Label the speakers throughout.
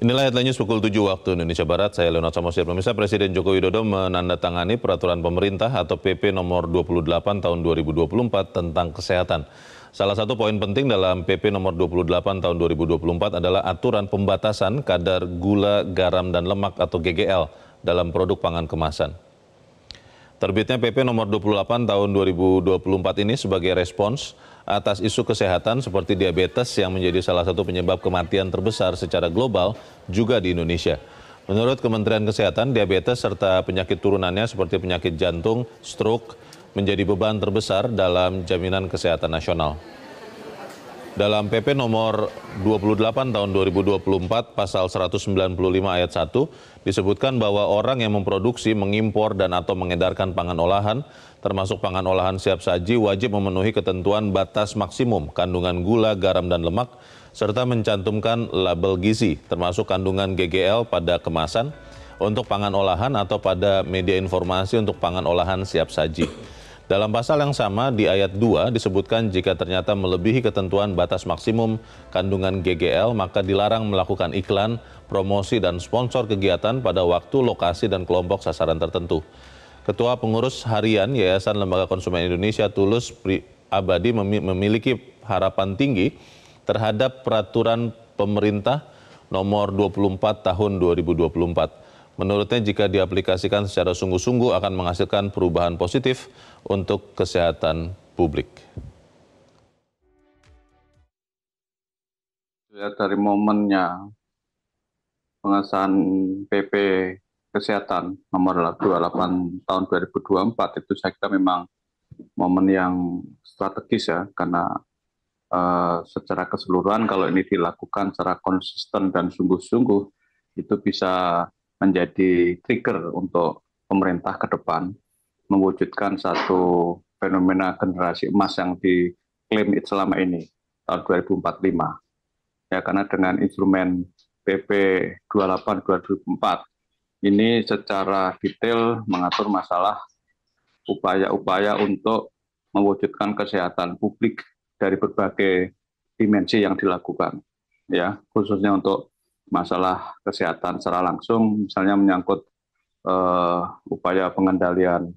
Speaker 1: Inilah headline news pukul 7 waktu Indonesia Barat. Saya Leonard Samosir. Pemirsa Presiden Joko Widodo menandatangani peraturan pemerintah atau PP nomor 28 tahun 2024 tentang kesehatan. Salah satu poin penting dalam PP nomor 28 tahun 2024 adalah aturan pembatasan kadar gula, garam, dan lemak atau GGL dalam produk pangan kemasan. Terbitnya PP nomor 28 tahun 2024 ini sebagai respons atas isu kesehatan seperti diabetes yang menjadi salah satu penyebab kematian terbesar secara global juga di Indonesia. Menurut Kementerian Kesehatan, diabetes serta penyakit turunannya seperti penyakit jantung, stroke menjadi beban terbesar dalam jaminan kesehatan nasional. Dalam PP nomor 28 tahun 2024 pasal 195 ayat 1 disebutkan bahwa orang yang memproduksi, mengimpor dan atau mengedarkan pangan olahan termasuk pangan olahan siap saji wajib memenuhi ketentuan batas maksimum kandungan gula, garam dan lemak serta mencantumkan label gizi termasuk kandungan GGL pada kemasan untuk pangan olahan atau pada media informasi untuk pangan olahan siap saji. Dalam pasal yang sama di ayat 2 disebutkan jika ternyata melebihi ketentuan batas maksimum kandungan GGL maka dilarang melakukan iklan, promosi dan sponsor kegiatan pada waktu, lokasi dan kelompok sasaran tertentu. Ketua Pengurus Harian Yayasan Lembaga Konsumen Indonesia Tulus Pri Abadi memiliki harapan tinggi terhadap peraturan pemerintah nomor 24 tahun 2024 Menurutnya jika diaplikasikan secara sungguh-sungguh akan menghasilkan perubahan positif untuk kesehatan publik.
Speaker 2: Ya, dari momennya pengesahan PP Kesehatan nomor 28 tahun 2024 itu saya kira memang momen yang strategis ya karena Uh, secara keseluruhan kalau ini dilakukan secara konsisten dan sungguh-sungguh itu bisa menjadi trigger untuk pemerintah ke depan mewujudkan satu fenomena generasi emas yang diklaim selama ini tahun 2045. Ya karena dengan instrumen PP 28 2004 ini secara detail mengatur masalah upaya-upaya untuk mewujudkan kesehatan publik dari berbagai dimensi yang dilakukan ya khususnya untuk masalah kesehatan secara langsung, misalnya menyangkut uh, upaya pengendalian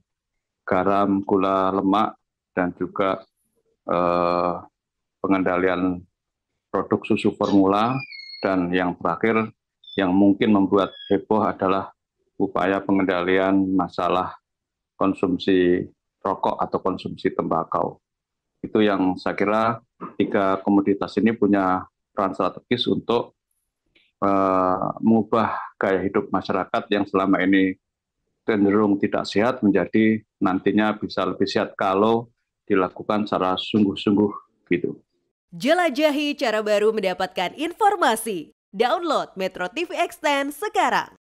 Speaker 2: garam, gula, lemak, dan juga uh, pengendalian produk susu formula, dan yang terakhir yang mungkin membuat heboh adalah upaya pengendalian masalah konsumsi rokok atau konsumsi tembakau. Itu yang saya kira tiga komoditas ini punya peran strategis untuk Eh, mengubah gaya hidup masyarakat yang selama ini cenderung tidak sehat menjadi nantinya bisa lebih sehat kalau dilakukan secara sungguh-sungguh gitu. Jelajahi cara baru mendapatkan informasi. Download Metro TV Extend sekarang.